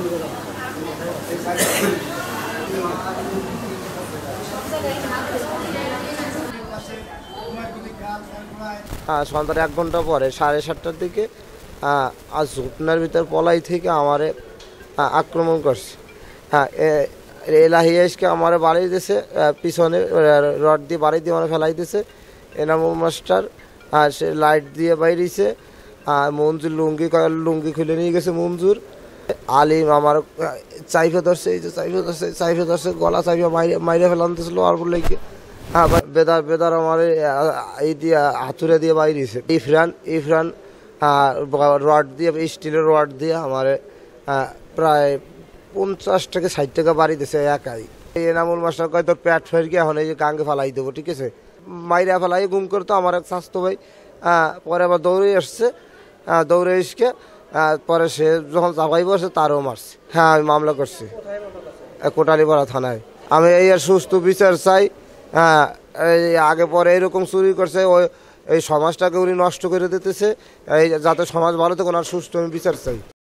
হ্যাঁ, সন্ধ্যার এক ঘন্টা পরে সাড়ে সাতটার দিকে হ্যাঁ, আর ঝুটনার ভিতর পলাই থেকে আমারে হ্যাঁ, আক্রমণ করছে হ্যাঁ এলাহি এসকে আমার বাড়ি দিছে পিছনে রড দিয়ে বাড়ি দিয়ে আমার ফেলাই দিছে এনামুল মাস্টার আর সে লাইট দিয়ে বাইরেছে আর মঞ্জুর লুঙ্গি লুঙ্গি খুলে নিয়ে গেছে মঞ্জুর আলিম আমার চাইফে ধরছে এই যে চাইফে ধরছে চাইফে ধরছে গলা চাইফে মাইরে মাইরে ফেলানতেছিল আর বলে হ্যাঁ বেদার বেদার আমার এই দিয়ে হাতুড়ে দিয়ে বাইরেছে ইফরান ইফরান রড দিয়ে স্টিলের রড দিয়ে আমার প্রায় পঞ্চাশ থেকে ষাট টাকা বাড়ি দিছে একাই এই এনামুল মাস্টার কয় তোর প্যাট ফের গিয়ে এখন এই যে গাঙ্গে ফেলাই দেবো ঠিক আছে মাইরা ফেলাই গুম করতো আমার এক স্বাস্থ্য ভাই পরে আবার দৌড়ে এসছে দৌড়ে এসকে পরে সে যখন চাপাই বসে তারও মারছে হ্যাঁ আমি মামলা করছি কোটালিপাড়া থানায় আমি এই সুস্থ বিচার চাই হ্যাঁ এই আগে পরে এরকম চুরি করছে ওই এই সমাজটাকে উনি নষ্ট করে দিতেছে এই যাতে সমাজ ভালো থাকুন আর সুস্থ আমি বিচার চাই